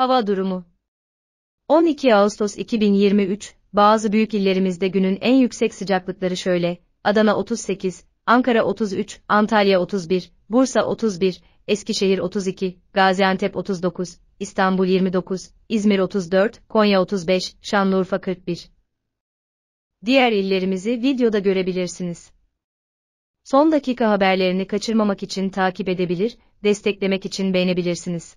Hava durumu 12 Ağustos 2023, bazı büyük illerimizde günün en yüksek sıcaklıkları şöyle, Adana 38, Ankara 33, Antalya 31, Bursa 31, Eskişehir 32, Gaziantep 39, İstanbul 29, İzmir 34, Konya 35, Şanlıurfa 41. Diğer illerimizi videoda görebilirsiniz. Son dakika haberlerini kaçırmamak için takip edebilir, desteklemek için beğenebilirsiniz.